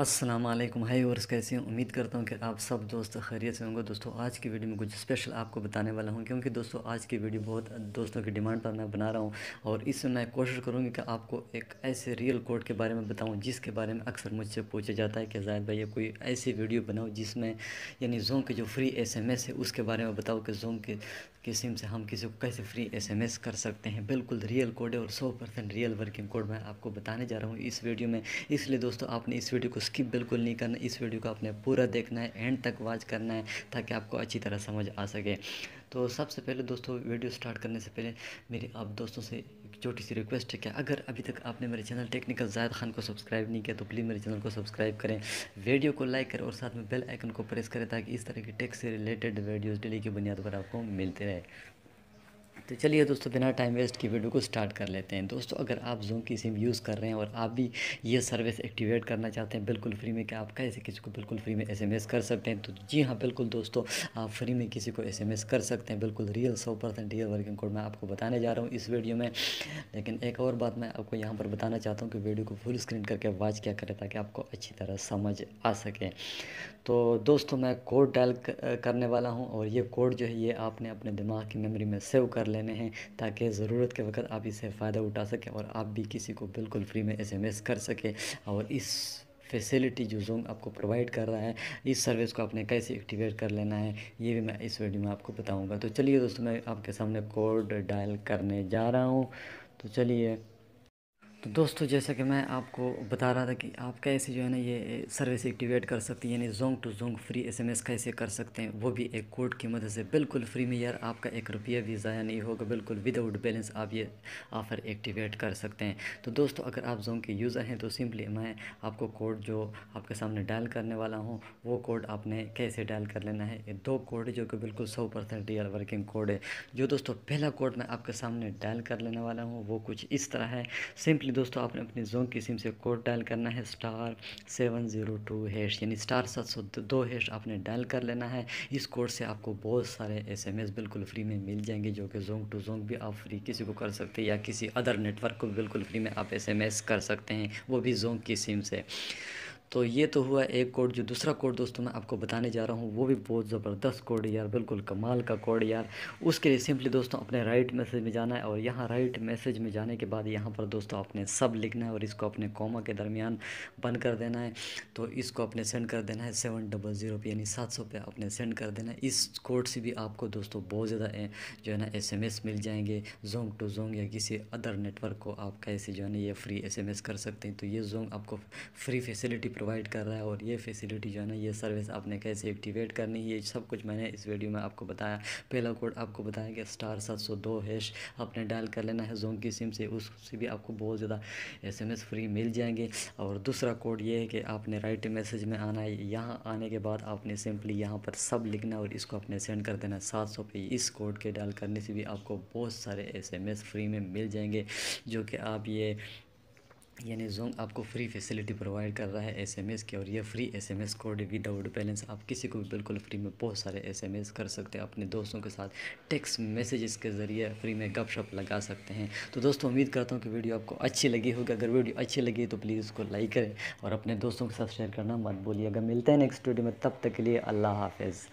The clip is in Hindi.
अस्सलाम वालेकुम हाय और कैसे हैं उम्मीद करता हूँ कि आप सब दोस्त खैरियत से होंगे दोस्तों आज की वीडियो में कुछ स्पेशल आपको बताने वाला हूँ क्योंकि दोस्तों आज की वीडियो बहुत दोस्तों की डिमांड पर मैं बना रहा हूँ और इसमें मैं कोशिश करूँगी कि आपको एक ऐसे रियल कोड के बारे में बताऊँ जिसके बारे में अक्सर मुझसे पूछा जाता है कि जाहिर भाई कोई ऐसी वीडियो बनाओ जिसमें यानी जोम के जो फ्री एस एम एस है उसके बारे में बताओ कि जोंग के, के सिम से हम किसी को कैसे फ्री एस एम एस कर सकते हैं बिल्कुल रियल कोड है और सौ परसेंट रियल वर्किंग कोड मैं आपको बताने जा रहा हूँ इस वीडियो में इसलिए दोस्तों आपने इस वीडियो को स्किप बिल्कुल नहीं करना इस वीडियो को आपने पूरा देखना है एंड तक वॉच करना है ताकि आपको अच्छी तरह समझ आ सके तो सबसे पहले दोस्तों वीडियो स्टार्ट करने से पहले मेरे आप दोस्तों से एक छोटी सी रिक्वेस्ट है कि अगर अभी तक आपने मेरे चैनल टेक्निकल जायद खान को सब्सक्राइब नहीं किया तो प्लीज़ मेरे चैनल को सब्सक्राइब करें वीडियो को लाइक करें और साथ में बेल आइकन को प्रेस करें ताकि इस तरह की टेक्स से रिलेटेड वीडियोज़ डेली की बुनियाद पर आपको मिलते रहे तो चलिए दोस्तों बिना टाइम वेस्ट की वीडियो को स्टार्ट कर लेते हैं दोस्तों अगर आप जूम की सिम यूज़ कर रहे हैं और आप भी ये सर्विस एक्टिवेट करना चाहते हैं बिल्कुल फ्री में कि आप कैसे किसी को बिल्कुल फ्री में एसएमएस कर सकते हैं तो जी हाँ बिल्कुल दोस्तों आप फ्री में किसी को एस कर सकते हैं बिल्कुल रियल सौ परसेंट रियल वर्किंग कोड मैं आपको बताने जा रहा हूँ इस वीडियो में लेकिन एक और बात मैं आपको यहाँ पर बताना चाहता हूँ कि वीडियो को फुल स्क्रीन करके वॉच क्या करें ताकि आपको अच्छी तरह समझ आ सके तो दोस्तों मैं कोड डायल करने वाला हूँ और ये कोड जो है ये आपने अपने दिमाग की मेमोरी में सेव कर लें लेने हैं ताकि ज़रूरत के वक्त आप इसे फ़ायदा उठा सकें और आप भी किसी को बिल्कुल फ्री में एस कर सकें और इस फैसिलिटी जो जोंग आपको प्रोवाइड कर रहा है इस सर्विस को आपने कैसे एक्टिवेट कर लेना है ये भी मैं इस वीडियो में आपको बताऊँगा तो चलिए दोस्तों मैं आपके सामने कोड डायल करने जा रहा हूँ तो चलिए तो दोस्तों जैसा कि मैं आपको बता रहा था कि आप कैसे जो है ना ये सर्विस एक्टिवेट कर सकते हैं यानी जोंग टू जोंग फ्री एसएमएस कैसे कर सकते हैं वो भी एक कोड की मदद से बिल्कुल फ्री में यार आपका एक रुपया भी ज़ाया नहीं होगा बिल्कुल विदाउट बैलेंस आप ये ऑफ़र एक्टिवेट कर सकते हैं तो दोस्तों अगर आप जोंग के यूज़र हैं तो सिंपली मैं आपको कोड जो आपके सामने डायल करने वाला हूँ वो कोड आपने कैसे डायल कर लेना है ये दो कोड है जो कि बिल्कुल सौ परसेंट रियल वर्किंग कोड है जो दोस्तों पहला कोड मैं आपके सामने डायल कर लेने वाला हूँ वो कुछ इस तरह है सिंपली लिए दोस्तों आपने अपनी जोंग की सिम से कोड डायल करना है star seven zero two hash यानी स्टार सात सौ दो हैश आपने डायल कर लेना है इस कोड से आपको बहुत सारे एस एम एस बिल्कुल फ्री में मिल जाएंगे जो कि जोंग टू जोंग भी आप फ्री किसी को कर सकते हैं या किसी अदर नेटवर्क को बिल्कुल फ्री में आप एस एम एस कर सकते हैं वो भी जोंग की सिम से तो ये तो हुआ एक कोड जो दूसरा कोड दोस्तों मैं आपको बताने जा रहा हूँ वो भी बहुत ज़बरदस्त कोड यार बिल्कुल कमाल का कोड यार उसके लिए सिंपली दोस्तों अपने राइट मैसेज में जाना है और यहाँ राइट मैसेज में जाने के बाद यहाँ पर दोस्तों आपने सब लिखना है और इसको अपने कॉमा के दरमियान बंद कर देना है तो इसको अपने सेंड कर देना है सेवन डबल ज़ीरो पे यानी सात सौ पे अपने सेंड कर देना है इस कोड से भी आपको दोस्तों बहुत ज़्यादा जो है ना एस मिल जाएंगे जोंग टू जोंग या किसी अदर नेटवर्क को आप कैसे जो है ना ये फ्री एस कर सकते हैं तो ये जोंग आपको फ्री फैसिलिटी प्रोवाइड कर रहा है और ये फैसिलिटी जो है ना ये सर्विस आपने कैसे एक्टिवेट करनी है ये सब कुछ मैंने इस वीडियो में आपको बताया पहला कोड आपको बताया कि स्टार सात सौ दो हैश आपने डायल कर लेना है जोंग की सिम से उससे भी आपको बहुत ज़्यादा एस एम एस फ्री मिल जाएंगे और दूसरा कोड ये है कि आपने राइट मैसेज में आना है यहाँ आने के बाद आपने सिंपली यहाँ पर सब लिखना और इसको आपने सेंड कर देना है सात सौ पे इस कोड के डायल करने से भी आपको बहुत सारे एस एम एस फ्री में मिल जाएंगे जो कि आप ये यानी जोंग आपको फ्री फैसिलिटी प्रोवाइड कर रहा है एसएमएस की और ये free SMS code without balance आप किसी को भी बिल्कुल फ्री में बहुत सारे एसएमएस कर सकते हैं अपने दोस्तों के साथ टेक्स्ट मैसेजेस के ज़रिए फ्री में गपशप लगा सकते हैं तो दोस्तों उम्मीद करता हूँ कि वीडियो आपको अच्छी लगी होगी अगर वीडियो अच्छी लगी तो प्लीज़ उसको लाइक करें और अपने दोस्तों के साथ शेयर करना मत अगर मिलते हैं नेक्स्ट वीडियो में तब तक के लिए अल्लाह हाफिज़